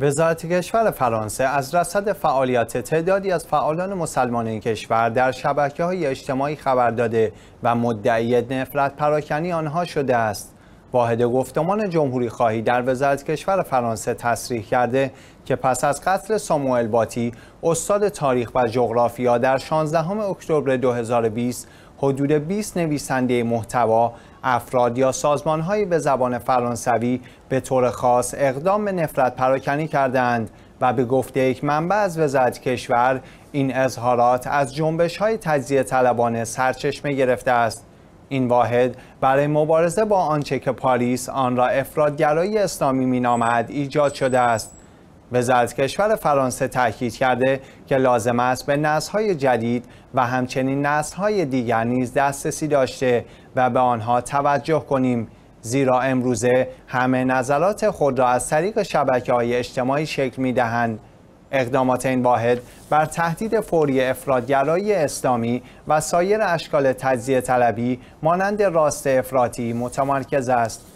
وزارت کشور فرانسه از رصد فعالیت تعدادی از فعالان مسلمان این کشور در شبکه های اجتماعی خبر داده و مدعی نفرت پراکنی آنها شده است. واحد گفتمان جمهوری خواهی در وزارت کشور فرانسه تصریح کرده که پس از قتل ساموئل باتی استاد تاریخ و جغرافیا در 16 اکتبر 2020 حدود 20 نویسنده محتوا افراد یا سازمانهایی به زبان فرانسوی به طور خاص اقدام به نفرت پراکنی کردند و به گفته یک منبع از وزارت کشور این اظهارات از جنبش های تجزیه طلبانه سرچشمه گرفته است این واحد برای مبارزه با آنچه که پاریس آن را افرادگرایی اسلامی مینامد ایجاد شده است وزارت کشور فرانسه تاکید کرده که لازم است به های جدید و همچنین های دیگر نیز دسترسی داشته و به آنها توجه کنیم زیرا امروزه همه نظرات خود را از طریق شبکه های اجتماعی شکل می دهند. اقدامات این واحد بر تهدید فوری افرادگرایی اسلامی و سایر اشکال تجزیه طلبی مانند راست افراطی متمرکز است.